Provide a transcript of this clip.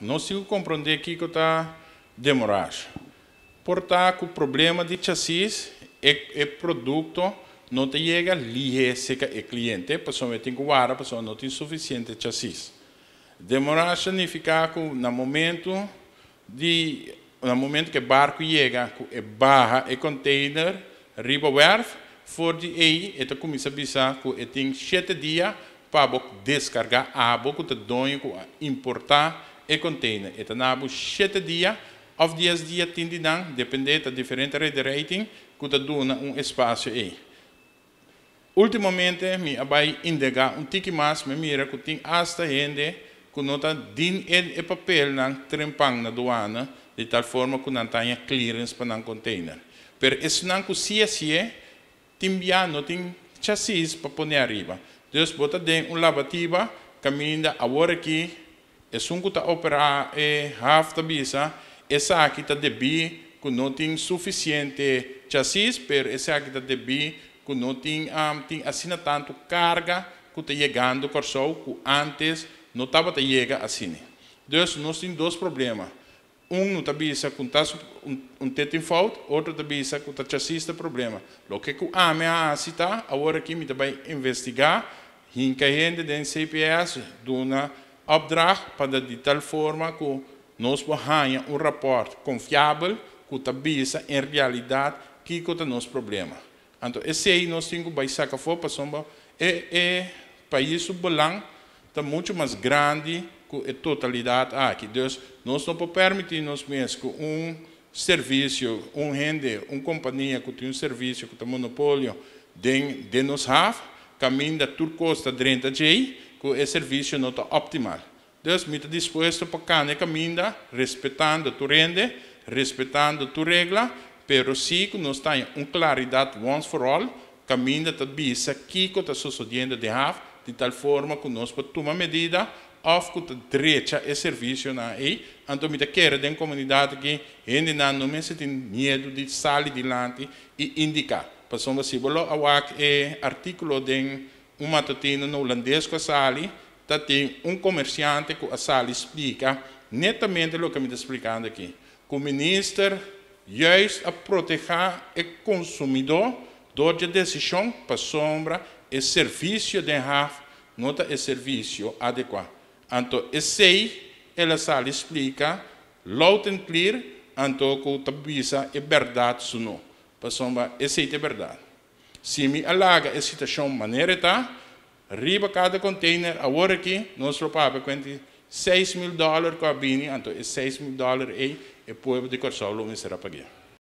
Não consigo compreender que está demorado. Portanto, tá o problema de chassis é, é produto não te chega lige seca o é cliente, a pessoa tem que guardar, a pessoa não tem suficiente chassis. Demorar significa que no momento de no momento que o barco chega, é barra e é container, riba werf, for de aí, e começa a pensar que tem sete dias para descargar a boca do dono, importar e container. Et 7 dias dia 10 dias dia tindinan, da diferente rede rating, que te um espaço aí. Ultimamente, me abai indagar um tique mais, me mira que tem esta gente que não está din e papel na trempang na doana, de tal forma que não tenha clearance para o container. Per isso não se é se é, tem não tem chassis para pôr arriba. Deus bota dentro um lavativa, caminha agora aqui, e sunku ta opera e hafta bisa, esse aqui ta debi que não tem suficiente chassis, pero esse aqui ta debi que não tem, um, tem assim tanto carga que está chegando com o que antes não estava tá chega assim. Então, nós temos dois problemas. Um não está bisa com um, um teto em falta, outro está bisa com o chassis está problema. O que é que a cita, agora aqui me vai investigar, quem que a gente tem CPS, opdracht para de tal forma que nós behanha um relatório confiável que tabisa em realidade que é o nosso problema. Então, esse aí nós temos que baixar a fopa, é, é país o está muito mais grande que a totalidade aqui. Deus, nós não podemos permitir nós mesmo que um serviço, um rende, uma companhia que tem um serviço que tem monopólio, de, de nos have, caminha da turcosta dentro de j que o serviço não está optimal. Então, me está disposto para cada caminho, respeitando tu rende, respeitando tu regra, mas sim que nós temos uma claridade once for all, caminho está bisa aqui que está sucedendo de half, de tal forma que nós podemos tomar medida of que está direita e serviço na aí. Então, me quero de uma comunidade que ainda não me medo de sair de lá e indicar. Passamos assim, a ver o artigo de um matutino no holandês com a Sally, tá tem um comerciante com a Sally explica netamente o que me está explicando aqui. Com o ministro juist a proteger o consumidor de decisão para sombra e serviço de RAF, nota e serviço adequado. Então, esse aí, ela Sally explica, loud and clear, então, que o tabisa é verdade, ou não. Para sombra, esse aí é verdade. Se me alaga a situação maneira está, riba cada container, agora aqui, nós paga 6 mil dólares com a Bini, então é 6 mil dólares e o povo de Corsolo será pago.